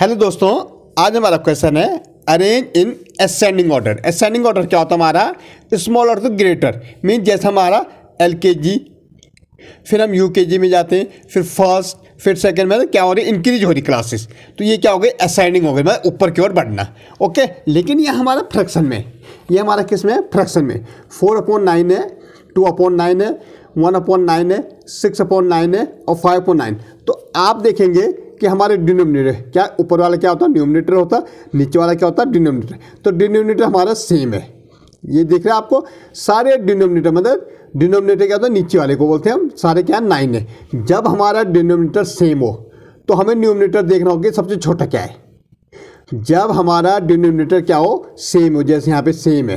hello दोस्तों आज हमारा क्वेश्चन है arrange in ascending order ascending order क्या होता है हमारा स्मॉल ऑर्डर तो ग्रेटर मीन जैसे हमारा एल के जी फिर हम यू के जी में जाते हैं फिर फर्स्ट फिर सेकंड में तो क्या हो रही है इंक्रीज हो रही क्लासेस तो ये क्या हो गई असाइनिंग हो गई मतलब ऊपर की ओर बढ़ना ओके लेकिन ये हमारा फ्रैक्शन में ये हमारा किस में फ्रैक्शन में फोर अपॉन नाइन है टू अपॉन नाइन है वन अपॉन नाइन है सिक्स अपॉन नाइन है और फाइव अपॉन नाइन तो आप देखेंगे कि हमारे डिनोमिनेटर क्या ऊपर वाला क्या होता है न्यूमिनेटर होता है नीचे वाला क्या होता है डिनोमिनेटर तो डिनोमिनेटर हमारा सेम है ये देख रहे हैं आपको सारे डिनोमिनेटर मतलब डिनोमिनेटर क्या होता है नीचे वाले को बोलते हैं हम सारे क्या नाइन है जब हमारा डिनोमिनेटर सेम हो तो हमें न्यूमिनेटर देखना होगा सबसे छोटा क्या है जब हमारा डिनोमिनेटर क्या हो सेम हो जैसे यहाँ पे सेम है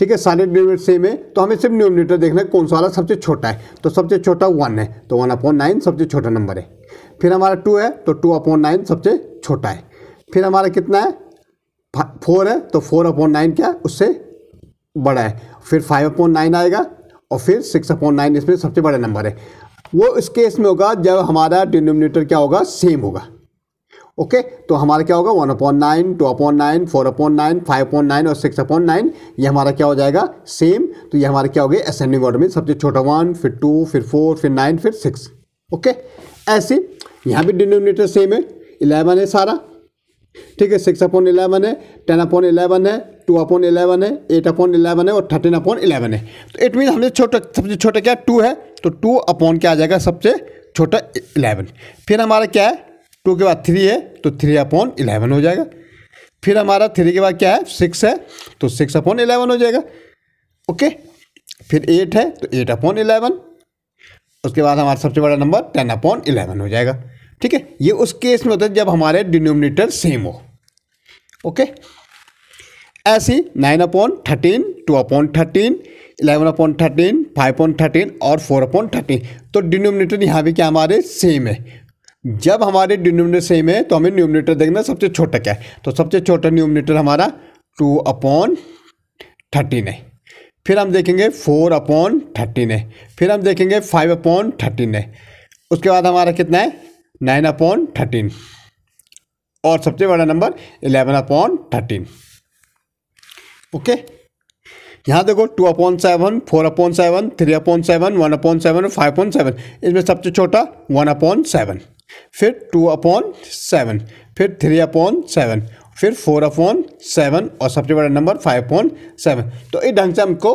ठीक है सारे डिनोमिनेटर सेम है तो हमें सिर्फ न्यूमिनेटर देखना है कौन सा वाला सबसे छोटा है तो सबसे छोटा वन है तो वन अपॉन नाइन सबसे छोटा नंबर है फिर हमारा टू है तो टू अपॉन नाइन सबसे छोटा है फिर हमारा कितना है फोर है तो फोर अपॉन नाइन क्या उससे बड़ा है फिर फाइव अपॉन नाइन आएगा और फिर सिक्स अपॉन नाइन इसमें सबसे बड़ा नंबर है वो इस केस में होगा जब हमारा डिनोमिनेटर क्या होगा सेम होगा ओके तो हमारा क्या होगा one upon nine two upon nine four upon nine five upon nine और सिक्स अपॉन नाइन ये हमारा क्या हो जाएगा सेम तो ये हमारा क्या हो गया असेंडिंग ऑर्डर में सबसे छोटा वन फिर टू फिर फोर फिर नाइन फिर सिक्स ओके ऐसे यहाँ भी डिनोमिनेटर सेम है इलेवन है सारा ठीक है सिक्स अपॉन इलेवन है टेन अपॉन इलेवन है टू अपॉन इलेवन है एट अपॉन इलेवन है और थर्टीन अपॉन इलेवन है तो इट मीन हमने छोटा सबसे छोटा क्या टू है तो टू अपॉन क्या आ जाएगा सबसे छोटा इलेवन फिर हमारा क्या है टू के बाद थ्री है तो थ्री अपॉन इलेवन हो जाएगा फिर हमारा थ्री के बाद क्या है सिक्स है तो सिक्स अपॉन इलेवन हो जाएगा ओके फिर एट है तो एट अपॉन इलेवन उसके बाद हमारा सबसे बड़ा नंबर टेन अपॉन इलेवन हो जाएगा ठीक है ये उस केस में होता है जब हमारे डिनोमिनेटर सेम हो ओके ऐसे nine upon thirteen two upon thirteen eleven upon thirteen five upon thirteen और फोर अपॉन थर्टीन तो डिनोमिनेटर यहाँ भी क्या हमारे सेम है जब हमारे डिनोमिनेटर सेम है तो हमें न्यूमिनेटर देखना सबसे छोटा क्या है तो सबसे छोटा न्यूमिनेटर हमारा टू अपॉन थर्टीन है फिर हम देखेंगे फोर अपॉन थर्टीन है फिर हम देखेंगे फाइव अपॉन थर्टीन है उसके बाद हमारा कितना है नाइन अपॉन थर्टीन और सबसे बड़ा number eleven upon thirteen okay यहाँ देखो two upon seven four upon seven three upon seven one upon seven five point seven इसमें सबसे छोटा वन अपॉइंट सेवन फिर टू अपॉइंट सेवन फिर थ्री अपॉइंट सेवन फिर फोर अपॉइंट सेवन और सबसे बड़ा नंबर फाइव पॉइंट सेवन तो इस ढंग से हमको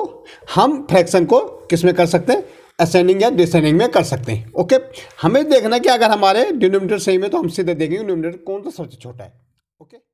हम फ्रैक्शन को किस में कर सकते हैं असेंडिंग या डिसेंडिंग में कर सकते हैं ओके हमें देखना कि अगर हमारे डिनोमिनेटर सही में तो हम सीधे देखेंगे डिनोमिनेटर कौन सा सबसे छोटा है ओके